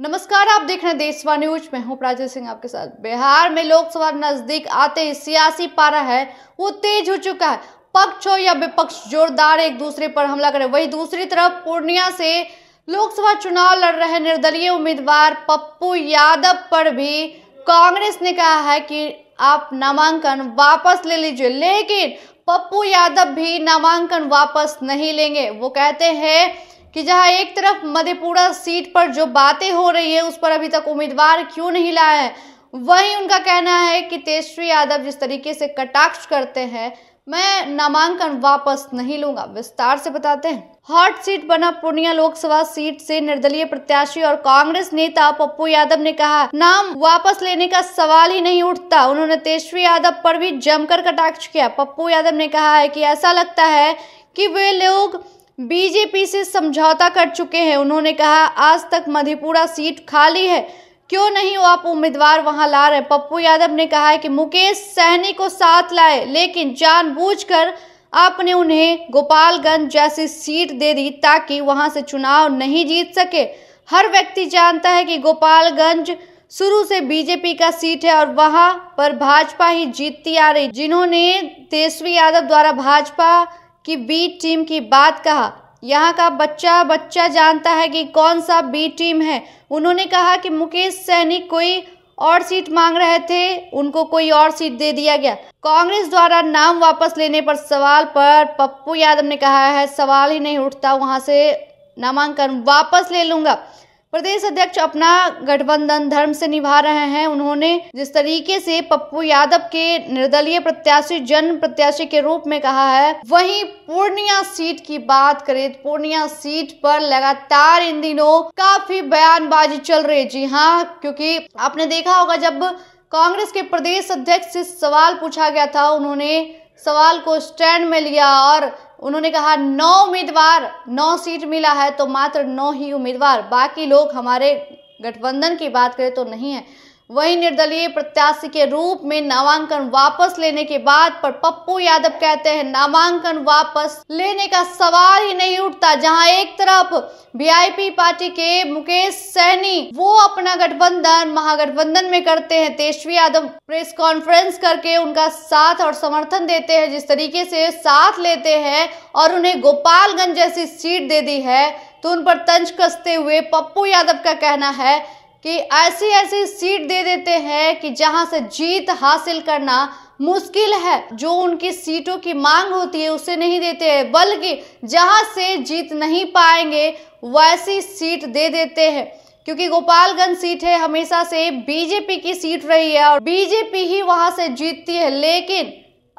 नमस्कार आप देख रहे हैं देशवा न्यूज मैं हूं प्राची सिंह आपके साथ बिहार में लोकसभा नजदीक आते ही सियासी पारा है वो तेज हो चुका है पक्ष हो या विपक्ष जोरदार एक दूसरे पर हमला करे वही दूसरी तरफ पूर्णिया से लोकसभा चुनाव लड़ रहे निर्दलीय उम्मीदवार पप्पू यादव पर भी कांग्रेस ने कहा है कि आप नामांकन वापस ले लीजिए लेकिन पप्पू यादव भी नामांकन वापस नहीं लेंगे वो कहते हैं कि जहां एक तरफ मधेपुरा सीट पर जो बातें हो रही है उस पर अभी तक उम्मीदवार क्यों नहीं लाए हैं वहीं उनका कहना है कि तेजस्वी यादव जिस तरीके से कटाक्ष करते हैं मैं नामांकन वापस नहीं लूंगा विस्तार से बताते हैं हॉट सीट बना पूर्णिया लोकसभा सीट से निर्दलीय प्रत्याशी और कांग्रेस नेता पप्पू यादव ने कहा नाम वापस लेने का सवाल ही नहीं उठता उन्होंने तेजस्वी यादव पर भी जमकर कटाक्ष किया पप्पू यादव ने कहा है कि ऐसा लगता है कि वे लोग बीजेपी से समझौता कर चुके हैं उन्होंने कहा आज तक मधेपुरा सीट खाली है क्यों नहीं वो आप उम्मीदवार वहां ला रहे पप्पू यादव ने कहा है कि मुकेश सहनी को साथ लाए लेकिन जानबूझकर आपने उन्हें गोपालगंज जैसी सीट दे दी ताकि वहां से चुनाव नहीं जीत सके हर व्यक्ति जानता है कि गोपालगंज शुरू से बीजेपी का सीट है और वहां पर भाजपा ही जीतती आ रही जिन्होंने तेजस्वी यादव द्वारा भाजपा कि बी टीम की बात कहा यहाँ का बच्चा बच्चा जानता है कि कौन सा बी टीम है उन्होंने कहा कि मुकेश सैनी कोई और सीट मांग रहे थे उनको कोई और सीट दे दिया गया कांग्रेस द्वारा नाम वापस लेने पर सवाल पर पप्पू यादव ने कहा है सवाल ही नहीं उठता वहाँ से नामांकन वापस ले लूँगा प्रदेश अध्यक्ष अपना गठबंधन धर्म से निभा रहे हैं उन्होंने जिस तरीके से पप्पू यादव के निर्दलीय प्रत्याशी जन प्रत्याशी के रूप में कहा है वहीं पूर्णिया सीट की बात करें पूर्णिया सीट पर लगातार इन दिनों काफी बयानबाजी चल रही जी हाँ क्योंकि आपने देखा होगा जब कांग्रेस के प्रदेश अध्यक्ष से सवाल पूछा गया था उन्होंने सवाल को स्टैंड में लिया और उन्होंने कहा नौ उम्मीदवार नौ सीट मिला है तो मात्र नौ ही उम्मीदवार बाकी लोग हमारे गठबंधन की बात करें तो नहीं है वहीं निर्दलीय प्रत्याशी के रूप में नामांकन वापस लेने के बाद पर पप्पू यादव कहते हैं नामांकन वापस लेने का सवाल ही नहीं उठता जहां एक तरफ वीआईपी पार्टी के मुकेश सहनी वो अपना गठबंधन महागठबंधन में करते हैं तेजस्वी यादव प्रेस कॉन्फ्रेंस करके उनका साथ और समर्थन देते हैं जिस तरीके से साथ लेते हैं और उन्हें गोपालगंज जैसी सीट दे दी है तो उन पर तंज कसते हुए पप्पू यादव का कहना है कि ऐसी ऐसी सीट दे देते हैं कि जहां से जीत हासिल करना मुश्किल है जो उनकी सीटों की मांग होती है उसे नहीं देते हैं बल्कि जहां से जीत नहीं पाएंगे वैसी सीट दे देते हैं क्योंकि गोपालगंज सीट है हमेशा से बीजेपी की सीट रही है और बीजेपी ही वहां से जीतती है लेकिन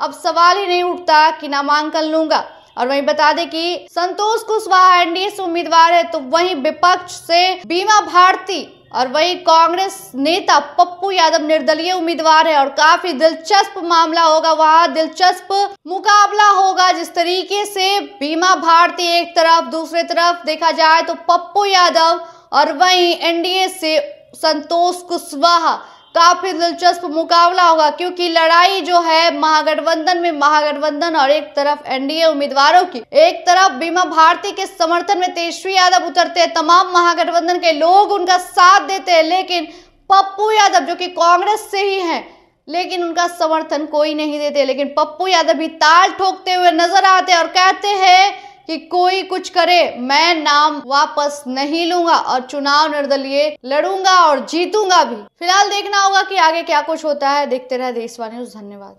अब सवाल ही नहीं उठता कि नामांकन लूंगा और वहीं बता दें कि संतोष कुशवाहा एनडीए से उम्मीदवार है तो वहीं विपक्ष से बीमा भारती और वही कांग्रेस नेता पप्पू यादव निर्दलीय उम्मीदवार है और काफी दिलचस्प मामला होगा वहाँ दिलचस्प मुकाबला होगा जिस तरीके से बीमा भारती एक तरफ दूसरे तरफ देखा जाए तो पप्पू यादव और वही एनडीए से संतोष कुशवाहा काफी दिलचस्प मुकाबला होगा क्योंकि लड़ाई जो है महागठबंधन में महागठबंधन और एक तरफ एनडीए उम्मीदवारों की एक तरफ बीमा भारती के समर्थन में तेजस्वी यादव उतरते हैं तमाम महागठबंधन के लोग उनका साथ देते हैं लेकिन पप्पू यादव जो कि कांग्रेस से ही हैं लेकिन उनका समर्थन कोई नहीं देते लेकिन पप्पू यादव भी ताल ठोकते हुए नजर आते और कहते हैं कि कोई कुछ करे मैं नाम वापस नहीं लूंगा और चुनाव निर्दलीय लड़ूंगा और जीतूंगा भी फिलहाल देखना होगा कि आगे क्या कुछ होता है देखते रहे देशवा न्यूज धन्यवाद